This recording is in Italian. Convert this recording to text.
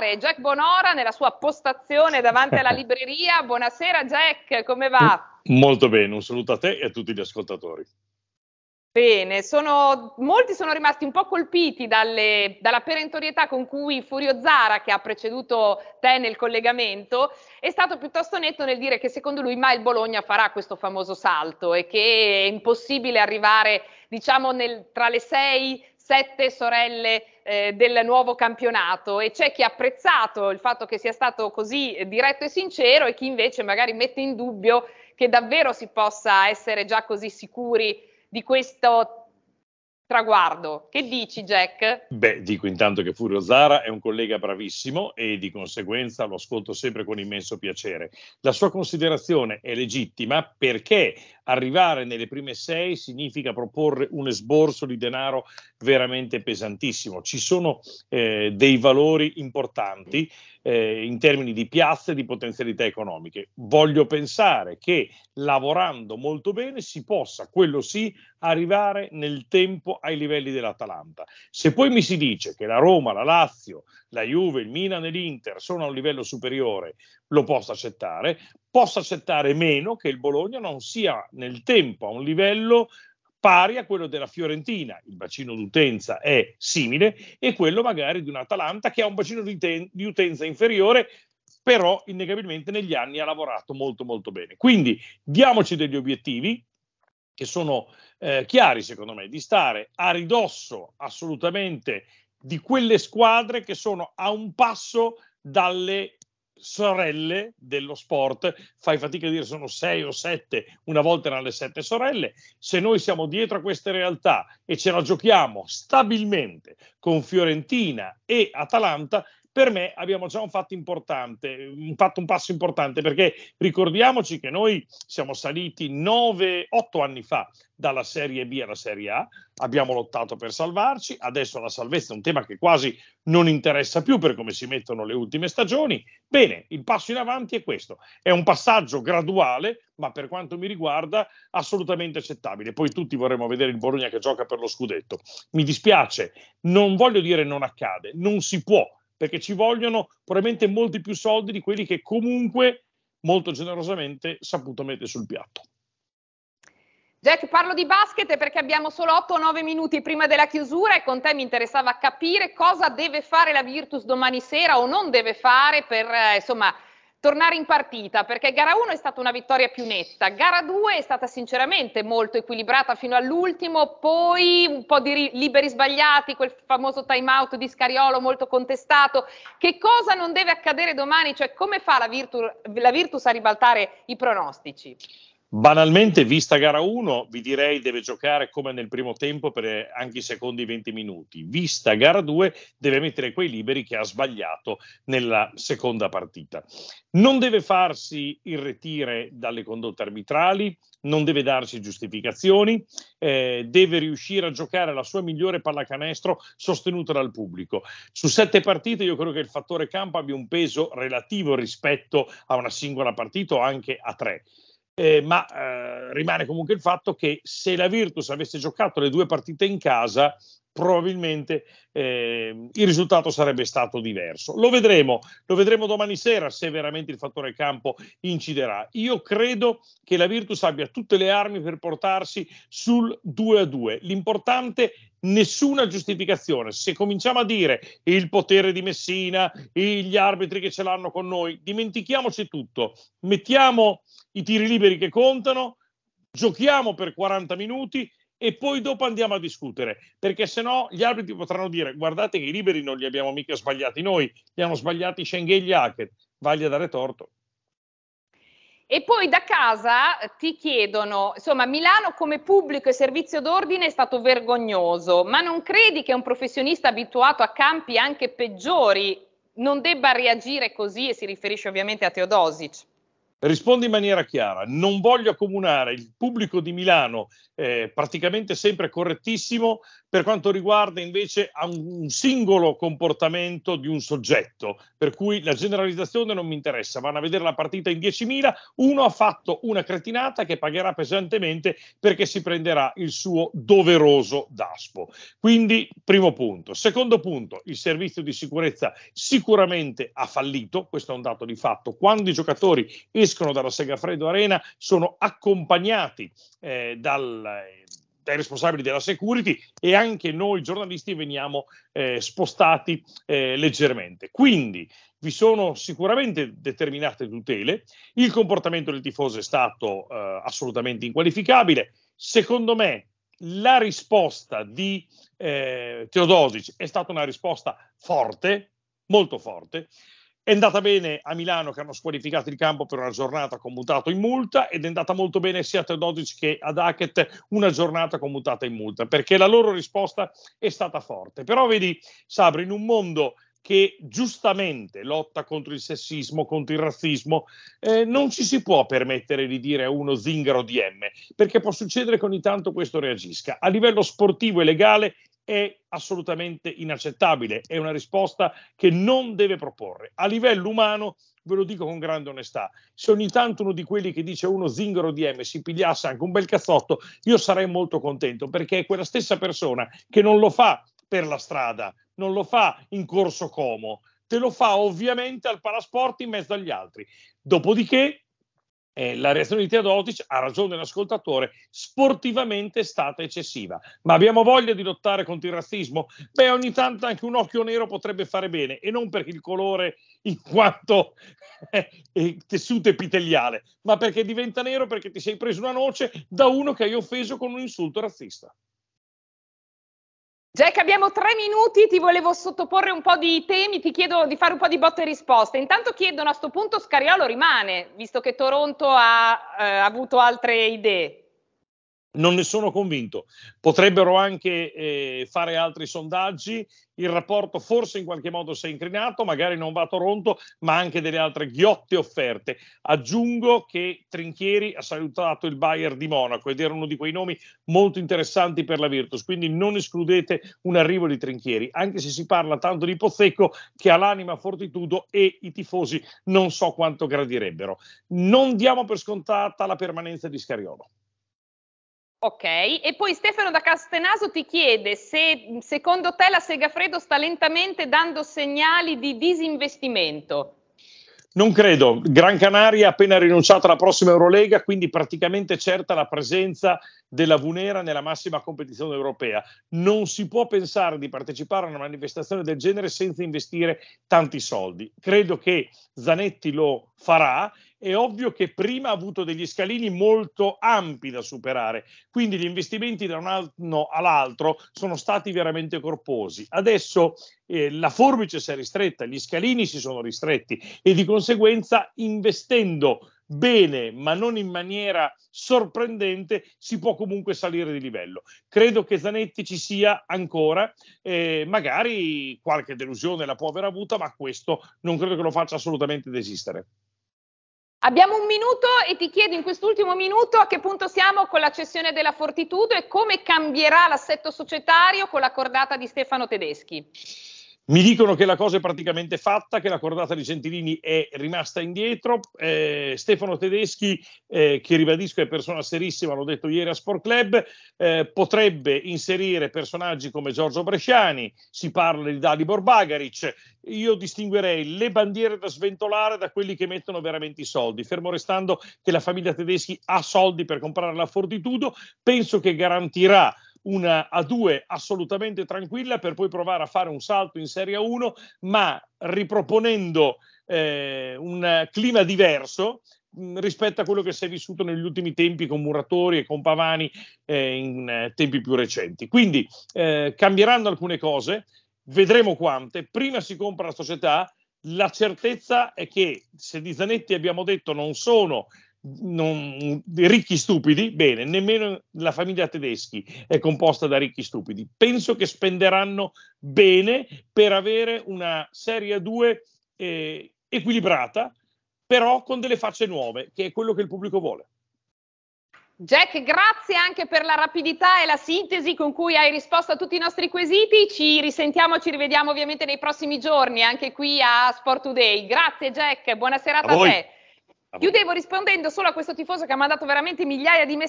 trovare Jack Bonora nella sua postazione davanti alla libreria. Buonasera Jack, come va? Molto bene, un saluto a te e a tutti gli ascoltatori. Bene, sono, molti sono rimasti un po' colpiti dalle, dalla perentorietà con cui Furio Zara, che ha preceduto te nel collegamento, è stato piuttosto netto nel dire che secondo lui mai il Bologna farà questo famoso salto e che è impossibile arrivare diciamo nel, tra le sei, sette sorelle eh, del nuovo campionato e c'è chi ha apprezzato il fatto che sia stato così diretto e sincero e chi invece magari mette in dubbio che davvero si possa essere già così sicuri di questo traguardo. Che dici, Jack? Beh, dico intanto che Furio Zara è un collega bravissimo e di conseguenza lo ascolto sempre con immenso piacere. La sua considerazione è legittima perché arrivare nelle prime sei significa proporre un esborso di denaro veramente pesantissimo. Ci sono eh, dei valori importanti eh, in termini di piazze e di potenzialità economiche. Voglio pensare che lavorando molto bene si possa, quello sì, arrivare nel tempo ai livelli dell'Atalanta. Se poi mi si dice che la Roma, la Lazio, la Juve, il Milan e l'Inter sono a un livello superiore, lo posso accettare, possa accettare meno che il Bologna non sia nel tempo a un livello pari a quello della Fiorentina, il bacino d'utenza è simile, e quello magari di un'Atalanta che ha un bacino di, te- di utenza inferiore, però innegabilmente negli anni ha lavorato molto molto bene. Quindi diamoci degli obiettivi che sono eh, chiari secondo me, di stare a ridosso assolutamente di quelle squadre che sono a un passo dalle sorelle dello sport, fai fatica a dire sono sei o sette, una volta erano le sette sorelle, se noi siamo dietro a queste realtà e ce la giochiamo stabilmente con Fiorentina e Atalanta, per me abbiamo già un fatto importante, fatto, un passo importante, perché ricordiamoci che noi siamo saliti 9-8 anni fa dalla Serie B alla Serie A, abbiamo lottato per salvarci, adesso la salvezza è un tema che quasi non interessa più per come si mettono le ultime stagioni. Bene, il passo in avanti è questo, è un passaggio graduale, ma per quanto mi riguarda assolutamente accettabile. Poi tutti vorremmo vedere il Bologna che gioca per lo scudetto. Mi dispiace, non voglio dire non accade, non si può perché ci vogliono probabilmente molti più soldi di quelli che comunque molto generosamente saputo mettere sul piatto. Jack, parlo di basket perché abbiamo solo 8-9 minuti prima della chiusura e con te mi interessava capire cosa deve fare la Virtus domani sera o non deve fare per, eh, insomma, tornare in partita, perché gara 1 è stata una vittoria più netta, gara 2 è stata sinceramente molto equilibrata fino all'ultimo, poi un po' di liberi sbagliati, quel famoso time out di Scariolo molto contestato. Che cosa non deve accadere domani? Cioè come fa la, Virtu- la Virtus a ribaltare i pronostici? Banalmente, vista gara 1, vi direi deve giocare come nel primo tempo per eh, anche i secondi 20 minuti. Vista gara 2, deve mettere quei liberi che ha sbagliato nella seconda partita. Non deve farsi irretire dalle condotte arbitrali, non deve darsi giustificazioni, eh, deve riuscire a giocare la sua migliore pallacanestro sostenuta dal pubblico. Su sette partite io credo che il fattore campo abbia un peso relativo rispetto a una singola partita o anche a tre eh, ma eh, rimane comunque il fatto che se la Virtus avesse giocato le due partite in casa probabilmente eh, il risultato sarebbe stato diverso. Lo vedremo, lo vedremo domani sera se veramente il fattore campo inciderà. Io credo che la Virtus abbia tutte le armi per portarsi sul 2 a 2. L'importante nessuna giustificazione. Se cominciamo a dire il potere di Messina, gli arbitri che ce l'hanno con noi, dimentichiamoci tutto. Mettiamo i tiri liberi che contano, giochiamo per 40 minuti e poi dopo andiamo a discutere, perché se no gli arbitri potranno dire guardate che i liberi non li abbiamo mica sbagliati noi, li hanno sbagliati Schengen e gli Hackett, vaglia dare torto. E poi da casa ti chiedono, insomma, Milano come pubblico e servizio d'ordine è stato vergognoso, ma non credi che un professionista abituato a campi anche peggiori non debba reagire così? E si riferisce ovviamente a Teodosic risponde in maniera chiara, non voglio accomunare il pubblico di Milano, eh, praticamente sempre correttissimo, per quanto riguarda invece un, un, singolo comportamento di un soggetto, per cui la generalizzazione non mi interessa, vanno a vedere la partita in 10.000, uno ha fatto una cretinata che pagherà pesantemente perché si prenderà il suo doveroso daspo. Quindi, primo punto. Secondo punto, il servizio di sicurezza sicuramente ha fallito, questo è un dato di fatto, quando i giocatori escono dallo Segafredo Arena sono accompagnati eh, dal, eh, dai responsabili della security e anche noi giornalisti veniamo eh, spostati eh, leggermente. Quindi vi sono sicuramente determinate tutele, il comportamento del tifoso è stato eh, assolutamente inqualificabile. Secondo me la risposta di eh, Teodosic è stata una risposta forte, molto forte. È andata bene a Milano che hanno squalificato il campo per una giornata commutato in multa ed è andata molto bene sia a Teodosic che ad Hackett una giornata commutata in multa perché la loro risposta è stata forte. Però vedi Sabri, in un mondo che giustamente lotta contro il sessismo, contro il razzismo, eh, non ci si può permettere di dire a uno zingaro DM, perché può succedere che ogni tanto questo reagisca. A livello sportivo e legale è assolutamente inaccettabile, è una risposta che non deve proporre. A livello umano, ve lo dico con grande onestà, se ogni tanto uno di quelli che dice uno zingaro di M si pigliasse anche un bel cazzotto, io sarei molto contento perché è quella stessa persona che non lo fa per la strada, non lo fa in corso como, te lo fa ovviamente al parasport in mezzo agli altri. Dopodiché eh, la reazione di Teodosic, ha ragione l'ascoltatore, sportivamente è stata eccessiva. Ma abbiamo voglia di lottare contro il razzismo? Beh, ogni tanto anche un occhio nero potrebbe fare bene, e non perché il colore in quanto eh, tessuto epiteliale, ma perché diventa nero perché ti sei preso una noce da uno che hai offeso con un insulto razzista. Jack, abbiamo tre minuti, ti volevo sottoporre un po' di temi, ti chiedo di fare un po' di botte e risposte. Intanto chiedono a questo punto Scariolo rimane, visto che Toronto ha eh, avuto altre idee. Non ne sono convinto. Potrebbero anche eh, fare altri sondaggi. Il rapporto forse in qualche modo si è inclinato, magari non va a Toronto, ma anche delle altre ghiotte offerte. Aggiungo che Trinchieri ha salutato il Bayer di Monaco ed era uno di quei nomi molto interessanti per la Virtus. Quindi non escludete un arrivo di Trinchieri, anche se si parla tanto di Pozzecco che ha l'anima fortitudo e i tifosi non so quanto gradirebbero. Non diamo per scontata la permanenza di Scariolo. Ok, e poi Stefano da Castenaso ti chiede se secondo te la Segafredo sta lentamente dando segnali di disinvestimento. Non credo. Gran Canaria ha appena rinunciato alla prossima Eurolega, quindi praticamente certa la presenza della Vunera nella massima competizione europea. Non si può pensare di partecipare a una manifestazione del genere senza investire tanti soldi. Credo che Zanetti lo farà. È ovvio che prima ha avuto degli scalini molto ampi da superare, quindi gli investimenti da un anno all'altro sono stati veramente corposi. Adesso eh, la forbice si è ristretta, gli scalini si sono ristretti e di conseguenza investendo bene, ma non in maniera sorprendente, si può comunque salire di livello. Credo che Zanetti ci sia ancora, eh, magari qualche delusione la può aver avuta, ma questo non credo che lo faccia assolutamente desistere. Abbiamo un minuto e ti chiedo in quest'ultimo minuto a che punto siamo con la cessione della Fortitudo e come cambierà l'assetto societario con la cordata di Stefano Tedeschi. Mi dicono che la cosa è praticamente fatta, che la cordata di Gentilini è rimasta indietro. Eh, Stefano Tedeschi, eh, che ribadisco è persona serissima, l'ho detto ieri a Sport Club, eh, potrebbe inserire personaggi come Giorgio Bresciani, si parla di Dalibor Bagaric. Io distinguerei le bandiere da sventolare da quelli che mettono veramente i soldi, fermo restando che la famiglia Tedeschi ha soldi per comprare la Fortitudo, penso che garantirà una A2 assolutamente tranquilla per poi provare a fare un salto in Serie 1 ma riproponendo eh, un clima diverso mm, rispetto a quello che si è vissuto negli ultimi tempi con Muratori e con Pavani eh, in eh, tempi più recenti. Quindi eh, cambieranno alcune cose, vedremo quante. Prima si compra la società, la certezza è che se di Zanetti abbiamo detto non sono non, ricchi stupidi, bene, nemmeno la famiglia tedeschi è composta da ricchi stupidi. Penso che spenderanno bene per avere una Serie 2 eh, equilibrata, però con delle facce nuove, che è quello che il pubblico vuole. Jack, grazie anche per la rapidità e la sintesi con cui hai risposto a tutti i nostri quesiti. Ci risentiamo, ci rivediamo ovviamente nei prossimi giorni anche qui a Sport Today. Grazie Jack, buona serata a, a te. Chiudevo rispondendo solo a questo tifoso che mi ha mandato veramente migliaia di messaggi